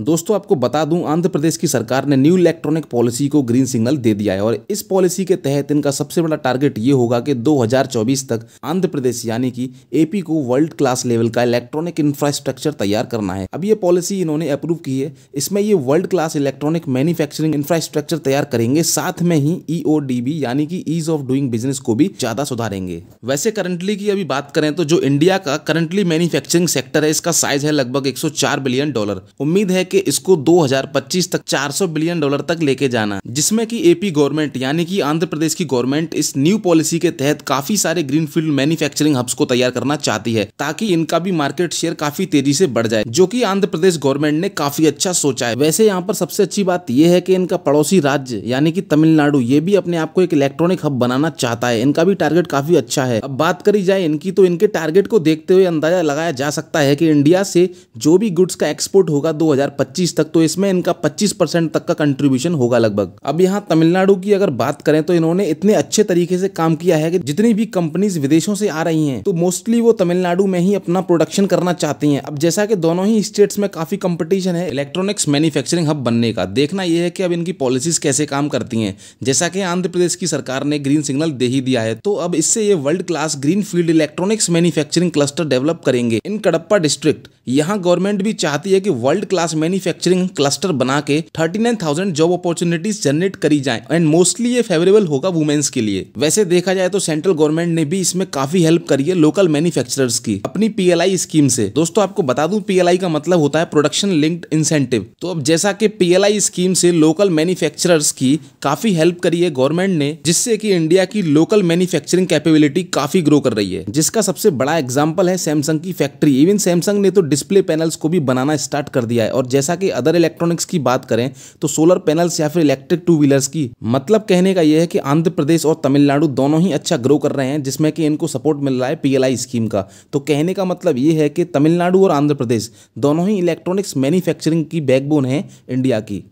दोस्तों आपको बता दूं आंध्र प्रदेश की सरकार ने न्यू इलेक्ट्रॉनिक पॉलिसी को ग्रीन सिग्नल दे दिया है और इस पॉलिसी के तहत इनका सबसे बड़ा टारगेट ये होगा कि 2024 तक आंध्र प्रदेश यानी कि एपी को वर्ल्ड क्लास लेवल का इलेक्ट्रॉनिक इंफ्रास्ट्रक्चर तैयार करना है अब ये पॉलिसी इन्होंने अप्रूव की है इसमें ये world class electronic manufacturing infrastructure तैयार करेंगे साथ में ही ई e यानी कि ईज ऑफ डूइंग बिजनेस को भी ज्यादा सुधारेंगे वैसे करंटली की अभी बात करें तो जो इंडिया का करंटली मैन्युफैक्चरिंग सेक्टर है इसका साइज है लगभग एक बिलियन डॉलर उम्मीद है है कि इसको 2025 तक 400 बिलियन डॉलर तक लेके जाना जिसमें कि एपी गवर्नमेंट यानी कि आंध्र प्रदेश की गवर्नमेंट इस न्यू पॉलिसी के तहत काफी सारे ग्रीन फील्ड मैन्युफैक्चरिंग हब्स को तैयार करना चाहती है ताकि इनका भी मार्केट शेयर काफी तेजी से बढ़ जाए जो की आंध्र प्रदेश गवर्नमेंट ने काफी अच्छा सोचा है वैसे यहाँ पर सबसे अच्छी बात यह है की इनका पड़ोसी राज्य यानी की तमिलनाडु ये भी अपने आप को एक इलेक्ट्रॉनिक हब बनाना चाहता है इनका भी टारगेट काफी अच्छा है अब बात करी जाए इनकी तो इनके टारगेट को देखते हुए अंदाजा लगाया जा सकता है कि इंडिया से जो भी गुड्स का एक्सपोर्ट होगा दो हजार 2025 तक तो इसमें इनका 25 परसेंट तक का कंट्रीब्यूशन होगा लगभग अब यहाँ तमिलनाडु की अगर बात करें तो इन्होंने इतने अच्छे तरीके से काम किया है कि जितनी भी कंपनीज विदेशों से आ रही हैं तो मोस्टली वो तमिलनाडु में ही अपना प्रोडक्शन करना चाहती है अब जैसा की दोनों ही स्टेट्स में काफी कंपटीशन है इलेक्ट्रॉनिक्स मैन्युफैक्चरिंग हब बनने का देखना यह है कि अब इनकी पॉलिसीज कैसे काम करती है जैसा की आंध्र प्रदेश की सरकार ने ग्रीन सिग्नल दे ही दिया है तो अब इससे ये world class green field electronics manufacturing cluster develop करेंगे इन कडप्पा डिस्ट्रिक्ट यहाँ गवर्नमेंट भी चाहती है कि वर्ल्ड क्लास मैन्युफैक्चरिंग क्लस्टर बना के थाउजेंड जॉब अपॉर्चुनिटीज जनरेट करी जाए एंड मोस्टली ये फेवरेबल होगा वुमेन्स के लिए वैसे देखा जाए तो सेंट्रल गवर्नमेंट ने भी इसमें काफी हेल्प करी है लोकल मैन्युफैक्चरर्स की अपनी पीएलआई स्कीम से दोस्तों आपको बता दूं पीएलआई का मतलब होता है प्रोडक्शन लिंक्ड इंसेंटिव तो अब जैसा कि पीएलआई स्कीम से लोकल मैन्युफैक्चरर्स की काफी हेल्प करी है गवर्नमेंट ने जिससे कि इंडिया की लोकल मैन्युफैक्चरिंग कैपेबिलिटी काफी ग्रो कर रही है जिसका सबसे बड़ा एग्जाम्पल है सैमसंग की फैक्ट्री इवन सैमसंग ने तो डिस्प्ले पैनल्स को भी बनाना स्टार्ट कर दिया है और जैसा कि अदर इलेक्ट्रॉनिक्स की बात करें तो सोलर पैनल्स या फिर इलेक्ट्रिक टू व्हीलर्स की मतलब कहने का यह है कि आंध्र प्रदेश और तमिलनाडु दोनों ही अच्छा ग्रो कर रहे हैं जिसमें कि इनको सपोर्ट मिल रहा है पीएलआई स्कीम का तो कहने का मतलब ये है कि तमिलनाडु और आंध्र प्रदेश दोनों ही इलेक्ट्रॉनिक्स मैन्युफैक्चरिंग की बैकबोन है इंडिया की